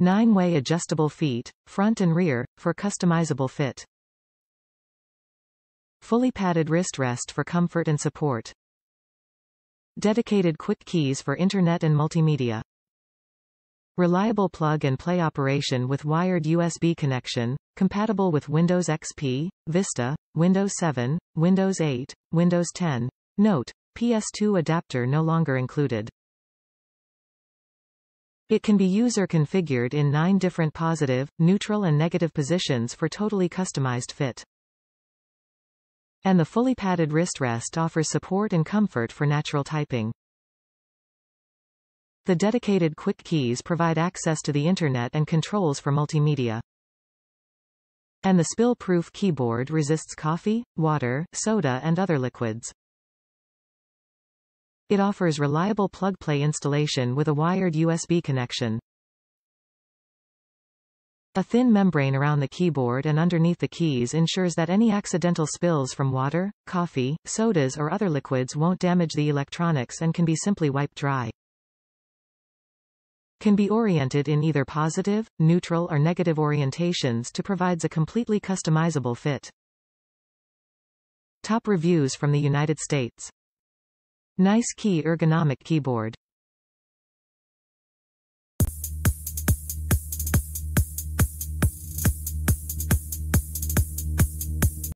Nine-way adjustable feet, front and rear, for customizable fit. Fully padded wrist rest for comfort and support. Dedicated quick keys for internet and multimedia. Reliable plug and play operation with wired USB connection, compatible with Windows XP, Vista, Windows 7, Windows 8, Windows 10. Note, PS2 adapter no longer included. It can be user-configured in nine different positive, neutral and negative positions for totally customized fit. And the fully padded wrist rest offers support and comfort for natural typing. The dedicated quick keys provide access to the internet and controls for multimedia. And the spill-proof keyboard resists coffee, water, soda and other liquids. It offers reliable plug-play installation with a wired USB connection. A thin membrane around the keyboard and underneath the keys ensures that any accidental spills from water, coffee, sodas or other liquids won't damage the electronics and can be simply wiped dry. Can be oriented in either positive, neutral or negative orientations to provides a completely customizable fit. Top reviews from the United States Nice Key Ergonomic Keyboard